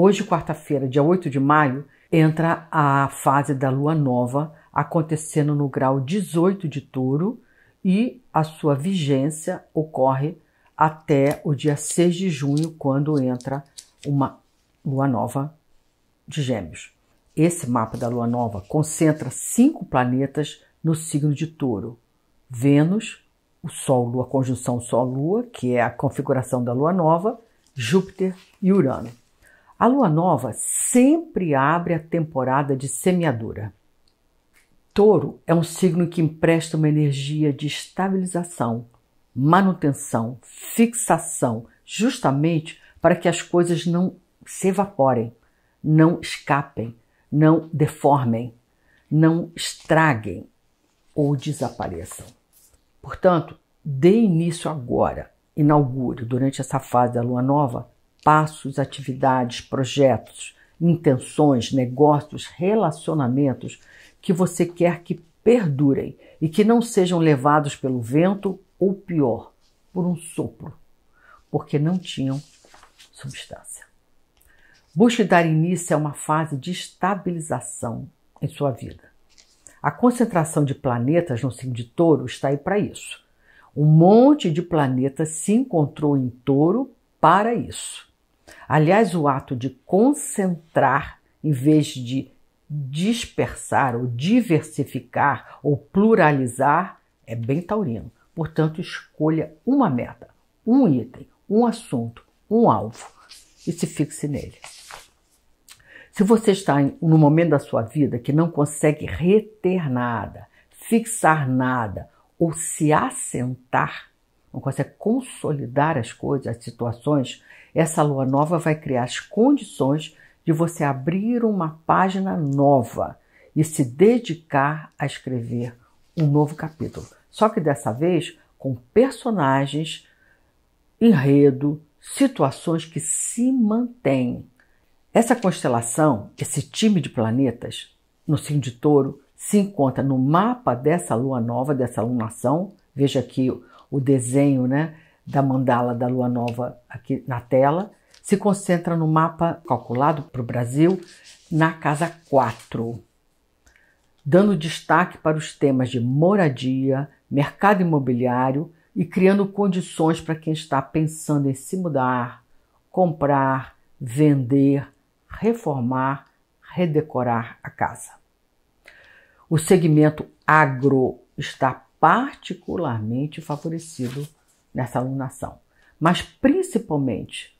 Hoje, quarta-feira, dia 8 de maio, entra a fase da lua nova, acontecendo no grau 18 de touro e a sua vigência ocorre até o dia 6 de junho, quando entra uma lua nova de Gêmeos. Esse mapa da lua nova concentra cinco planetas no signo de touro: Vênus, o Sol-Lua, a conjunção Sol-Lua, que é a configuração da lua nova, Júpiter e Urano. A lua nova sempre abre a temporada de semeadura. Touro é um signo que empresta uma energia de estabilização, manutenção, fixação, justamente para que as coisas não se evaporem, não escapem, não deformem, não estraguem ou desapareçam. Portanto, dê início agora, inaugure durante essa fase da lua nova passos, atividades, projetos, intenções, negócios, relacionamentos que você quer que perdurem e que não sejam levados pelo vento ou pior, por um sopro, porque não tinham substância. Busque dar início a uma fase de estabilização em sua vida. A concentração de planetas no signo de touro está aí para isso. Um monte de planetas se encontrou em touro para isso. Aliás, o ato de concentrar em vez de dispersar ou diversificar ou pluralizar é bem taurino. Portanto, escolha uma meta, um item, um assunto, um alvo e se fixe nele. Se você está no momento da sua vida que não consegue reter nada, fixar nada ou se assentar, não consegue consolidar as coisas, as situações, essa lua nova vai criar as condições de você abrir uma página nova e se dedicar a escrever um novo capítulo. Só que dessa vez com personagens, enredo, situações que se mantêm. Essa constelação, esse time de planetas no signo de touro, se encontra no mapa dessa lua nova, dessa lunação. Veja aqui o desenho né, da mandala da lua nova aqui na tela, se concentra no mapa calculado para o Brasil na casa 4, dando destaque para os temas de moradia, mercado imobiliário e criando condições para quem está pensando em se mudar, comprar, vender, reformar, redecorar a casa. O segmento agro está particularmente favorecido nessa alunação. Mas principalmente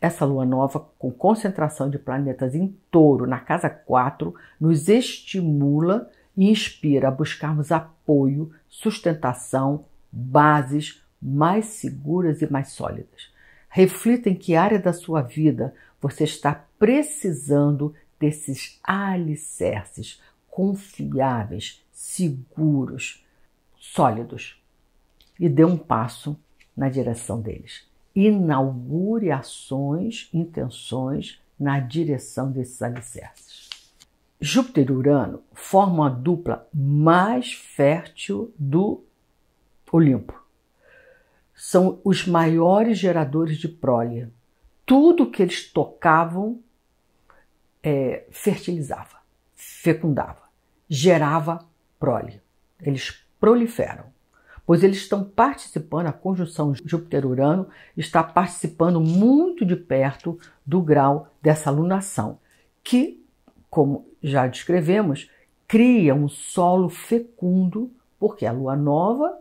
essa lua nova com concentração de planetas em touro na casa 4 nos estimula e inspira a buscarmos apoio, sustentação, bases mais seguras e mais sólidas. Reflita em que área da sua vida você está precisando desses alicerces confiáveis, seguros, sólidos e dê um passo na direção deles. Inaugure ações, intenções na direção desses alicerces. Júpiter e Urano formam a dupla mais fértil do Olimpo. São os maiores geradores de prole. Tudo que eles tocavam é, fertilizava, fecundava, gerava prole. Eles proliferam, pois eles estão participando, a conjunção Júpiter-Urano está participando muito de perto do grau dessa lunação, que, como já descrevemos, cria um solo fecundo, porque é a lua nova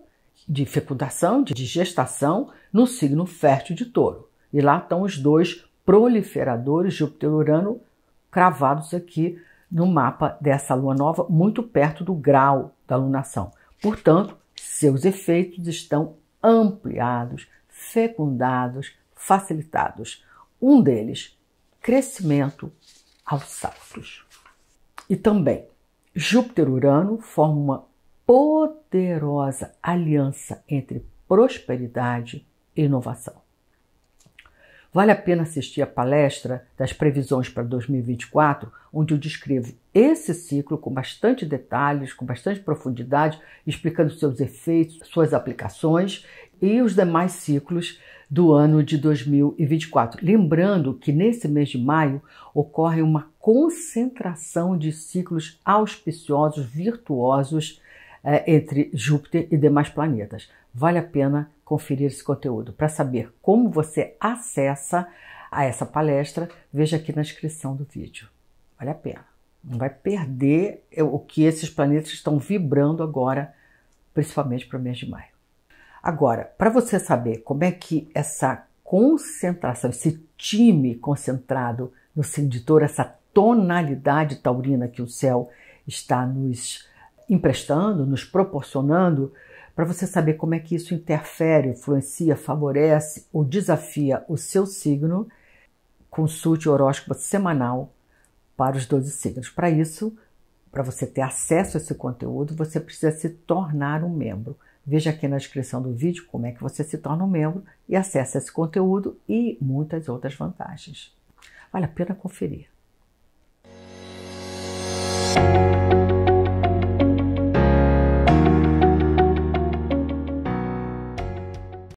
de fecundação, de gestação, no signo fértil de touro. E lá estão os dois proliferadores, Júpiter Urano, cravados aqui no mapa dessa lua nova, muito perto do grau da lunação. Portanto, seus efeitos estão ampliados, fecundados, facilitados. Um deles, crescimento aos saltos. E também, Júpiter-Urano forma uma poderosa aliança entre prosperidade e inovação. Vale a pena assistir a palestra das previsões para 2024, onde eu descrevo esse ciclo com bastante detalhes, com bastante profundidade, explicando seus efeitos, suas aplicações e os demais ciclos do ano de 2024. Lembrando que nesse mês de maio ocorre uma concentração de ciclos auspiciosos, virtuosos é, entre Júpiter e demais planetas. Vale a pena conferir esse conteúdo. Para saber como você acessa a essa palestra, veja aqui na descrição do vídeo. Vale a pena. Não vai perder é, o que esses planetas estão vibrando agora, principalmente para o mês de maio. Agora, para você saber como é que essa concentração, esse time concentrado no signo essa tonalidade taurina que o céu está nos emprestando, nos proporcionando, para você saber como é que isso interfere, influencia, favorece ou desafia o seu signo, consulte o horóscopo semanal para os 12 signos. Para isso, para você ter acesso a esse conteúdo, você precisa se tornar um membro. Veja aqui na descrição do vídeo como é que você se torna um membro e acessa esse conteúdo e muitas outras vantagens. Vale a pena conferir.